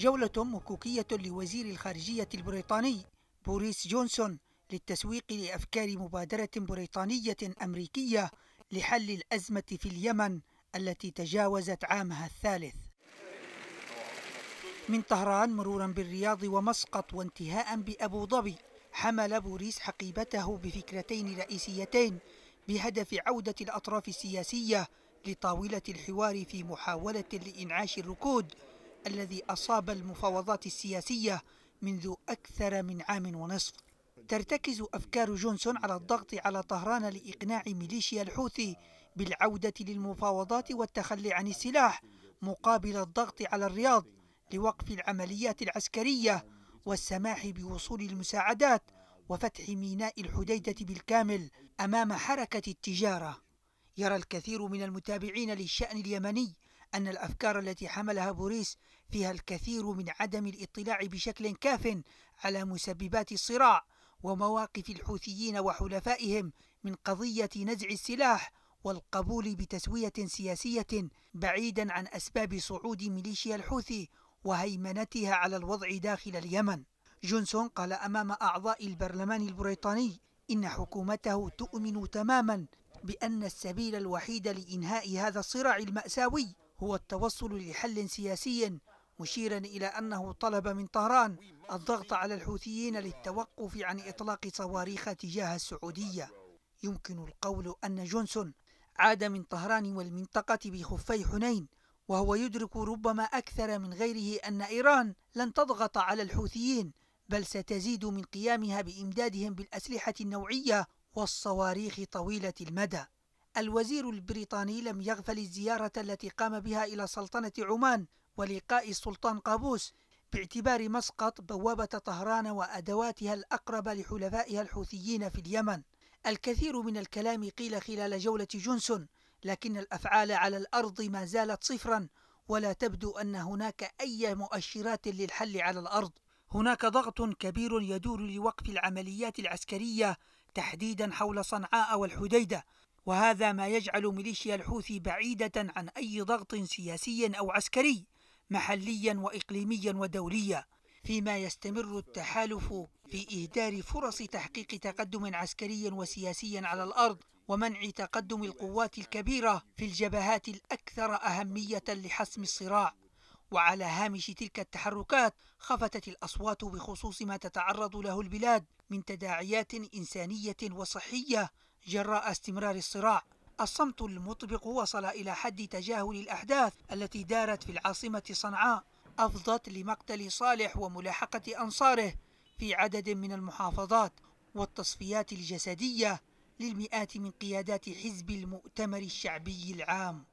جولة مكوكية لوزير الخارجية البريطاني بوريس جونسون للتسويق لأفكار مبادرة بريطانية أمريكية لحل الأزمة في اليمن التي تجاوزت عامها الثالث من طهران مرورا بالرياض ومسقط وانتهاء بأبو ظبي حمل بوريس حقيبته بفكرتين رئيسيتين بهدف عودة الأطراف السياسية لطاولة الحوار في محاولة لإنعاش الركود الذي أصاب المفاوضات السياسية منذ أكثر من عام ونصف ترتكز أفكار جونسون على الضغط على طهران لإقناع ميليشيا الحوثي بالعودة للمفاوضات والتخلي عن السلاح مقابل الضغط على الرياض لوقف العمليات العسكرية والسماح بوصول المساعدات وفتح ميناء الحديدة بالكامل أمام حركة التجارة يرى الكثير من المتابعين للشأن اليمني أن الأفكار التي حملها بوريس فيها الكثير من عدم الاطلاع بشكل كاف على مسببات الصراع ومواقف الحوثيين وحلفائهم من قضية نزع السلاح والقبول بتسوية سياسية بعيدا عن أسباب صعود ميليشيا الحوثي وهيمنتها على الوضع داخل اليمن. جونسون قال أمام أعضاء البرلمان البريطاني إن حكومته تؤمن تماما بأن السبيل الوحيد لإنهاء هذا الصراع المأساوي هو التوصل لحل سياسي مشيرا إلى أنه طلب من طهران الضغط على الحوثيين للتوقف عن إطلاق صواريخ تجاه السعودية يمكن القول أن جونسون عاد من طهران والمنطقة بخفي حنين وهو يدرك ربما أكثر من غيره أن إيران لن تضغط على الحوثيين بل ستزيد من قيامها بإمدادهم بالأسلحة النوعية والصواريخ طويلة المدى الوزير البريطاني لم يغفل الزيارة التي قام بها إلى سلطنة عمان ولقاء السلطان قابوس باعتبار مسقط بوابة طهران وأدواتها الأقرب لحلفائها الحوثيين في اليمن الكثير من الكلام قيل خلال جولة جونسون لكن الأفعال على الأرض ما زالت صفرا ولا تبدو أن هناك أي مؤشرات للحل على الأرض هناك ضغط كبير يدور لوقف العمليات العسكرية تحديدا حول صنعاء والحديدة وهذا ما يجعل ميليشيا الحوثي بعيدة عن أي ضغط سياسي أو عسكري محليا وإقليميا ودوليا فيما يستمر التحالف في إهدار فرص تحقيق تقدم عسكري وسياسي على الأرض ومنع تقدم القوات الكبيرة في الجبهات الأكثر أهمية لحسم الصراع وعلى هامش تلك التحركات خفتت الأصوات بخصوص ما تتعرض له البلاد من تداعيات إنسانية وصحية جراء استمرار الصراع الصمت المطبق وصل إلى حد تجاهل الأحداث التي دارت في العاصمة صنعاء أفضت لمقتل صالح وملاحقة أنصاره في عدد من المحافظات والتصفيات الجسدية للمئات من قيادات حزب المؤتمر الشعبي العام